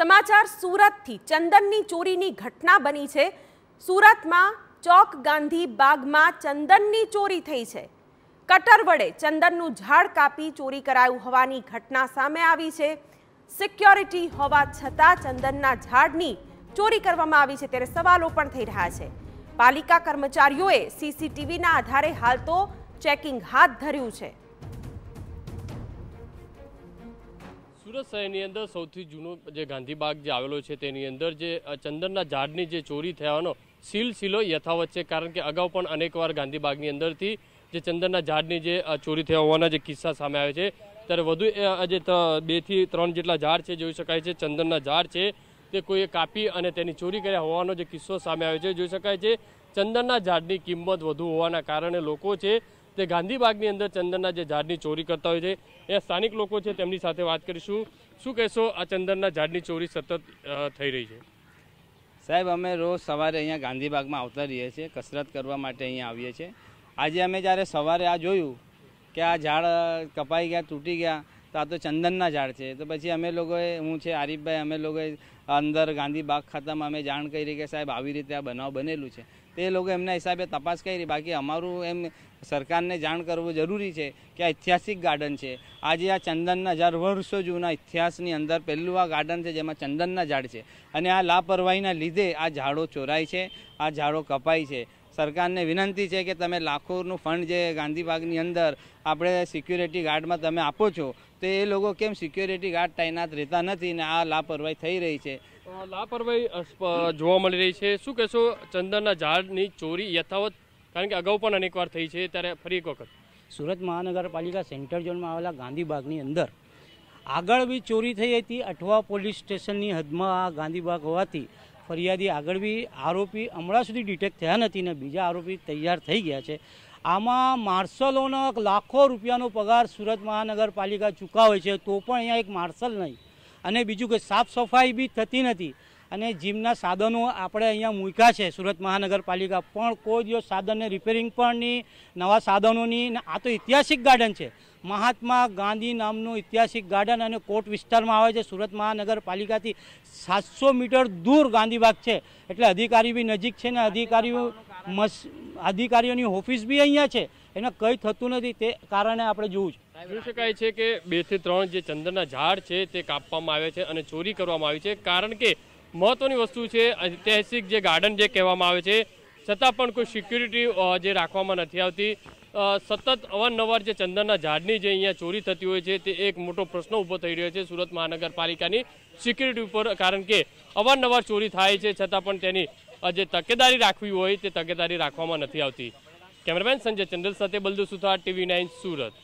સમાચાર સુરતથી ચંદનની ચોરીની ઘટના બની છે સુરતમાં ચોક ગાંધી બાગમાં ચંદનની ચોરી થઈ છે કટર વડે ચંદનનું ઝાડ કાપી ચોરી કરાયું હોવાની ઘટના સામે આવી છે સિક્યોરિટી હોવા છતાં ચંદનના ઝાડની ચોરી કરવામાં આવી છે ત્યારે સવાલો પણ થઈ રહ્યા છે પાલિકા કર્મચારીઓએ સીસીટીવીના આધારે હાલ તો ચેકિંગ હાથ ધર્યું છે સુરત શહેરની અંદર સૌથી જૂનો જે ગાંધીબાગ જે આવેલો છે તેની અંદર જે ચંદનના ઝાડની જે ચોરી થવાનો સિલસિલો યથાવત છે કારણ કે અગાઉ પણ અનેકવાર ગાંધીબાગની અંદરથી જે ચંદનના ઝાડની જે ચોરી થયા હોવાના જે કિસ્સા સામે આવે છે ત્યારે વધુ જે બેથી ત્રણ જેટલા ઝાડ છે જોઈ શકાય છે ચંદનના ઝાડ છે તે કોઈએ કાપી અને તેની ચોરી કર્યા હોવાનો જે કિસ્સો સામે આવ્યો છે જોઈ શકાય છે ચંદનના ઝાડની કિંમત વધુ હોવાના કારણે લોકો છે તે ગાંધીબાગની અંદર ચંદનના જે ઝાડની ચોરી કરતા હોય છે એ સ્થાનિક લોકો છે તેમની સાથે વાત કરીશું શું કહેશો આ ચંદનના ઝાડની ચોરી સતત થઈ રહી છે સાહેબ અમે રોજ સવારે અહીંયા ગાંધીબાગમાં આવતા રહીએ છીએ કસરત કરવા માટે અહીંયા આવીએ છીએ આજે અમે જ્યારે સવારે આ જોયું કે આ ઝાડ કપાઈ ગયા તૂટી ગયા તો આ તો ચંદનના ઝાડ છે તો પછી અમે લોકોએ હું છે આરીફભાઈ અમે લોકોએ અંદર ગાંધી બાગ ખાતામાં અમે જાણ કરી કે સાહેબ આવી રીતે આ બનાવ બનેલું છે તે લોકો એમના હિસાબે તપાસ કરી બાકી અમારું એમ સરકારને જાણ કરવું જરૂરી છે કે આ ઐતિહાસિક ગાર્ડન છે આજે આ ચંદનના ઝાડ વર્ષો જૂના ઇતિહાસની અંદર પહેલું આ ગાર્ડન છે જેમાં ચંદનના ઝાડ છે અને આ લાપરવાહીના લીધે આ ઝાડો ચોરાય છે આ ઝાડો કપાય છે સરકારને વિનંતી છે કે તમે લાખોનું ફંડ જે ગાંધીબાગની અંદર આપણે સિક્યુરિટી ગાર્ડમાં તમે આપો છો તો એ લોકો કેમ સિક્યોરિટી ગાર્ડ તૈનાત રહેતા નથી ને આ લાપરવાહી થઈ રહી છે લાપરવાહી જોવા મળી રહી છે શું કહેશો ચંદનના ઝાડની ચોરી યથાવત કારણ કે અગાઉ પણ અનેકવાર થઈ છે ત્યારે ફરી એક વખત સુરત મહાનગરપાલિકા સેન્ટર ઝોનમાં આવેલા ગાંધીબાગની અંદર આગળ બી ચોરી થઈ હતી અઠવા પોલીસ સ્ટેશનની હદમાં આ ગાંધીબાગ હોવાથી ફરિયાદી આગળ બી આરોપી હમણાં સુધી ડિટેક્ટ થયા નથી ને બીજા આરોપી તૈયાર થઈ ગયા છે આમાં માર્શલોનો લાખો રૂપિયાનો પગાર સુરત મહાનગરપાલિકા ચૂકવે છે તો પણ અહીંયા એક માર્શલ નહીં અને બીજું કે સાફ સફાઈ બી થતી નથી અને જીમના સાધનો આપણે અહીંયા મૂક્યા છે સુરત મહાનગરપાલિકા પણ કોઈ દિવસ સાધનને રિપેરિંગ પણ નહીં નવા સાધનોની આ તો ઐતિહાસિક ગાર્ડન છે મહાત્મા ગાંધી નામનું ઐતિહાસિક ગાર્ડન અને કોટ વિસ્તારમાં આવે છે સુરત મહાનગરપાલિકાથી સાતસો મીટર દૂર ગાંધીબાગ છે એટલે અધિકારી બી નજીક છે ને અધિકારીઓ મસ અધિકારીઓની ઓફિસ બી અહીંયા છે એને કંઈ થતું નથી તે કારણે આપણે જોવું છે જોઈ શકાય છે કે બે થી ત્રણ જે ચંદનના ઝાડ છે તે કાપવામાં આવે છે અને ચોરી કરવામાં આવી છે કારણ કે મહત્વની વસ્તુ છે ઐતિહાસિક જે ગાર્ડન જે કહેવામાં આવે છે છતાં પણ કોઈ સિક્યુરિટી જે રાખવામાં નથી આવતી સતત અવારનવાર જે ચંદનના ઝાડની જે અહીંયા ચોરી થતી હોય છે તે એક મોટો પ્રશ્ન ઊભો થઈ રહ્યો છે સુરત મહાનગરપાલિકાની સિક્યુરિટી ઉપર કારણ કે અવારનવાર ચોરી થાય છે છતાં પણ તેની જે તકેદારી રાખવી હોય તે તકેદારી રાખવામાં નથી આવતી કેમેરામેન સંજય ચંદ્ર સાથે બલદુ સુથાર ટીવી નાઇન સુરત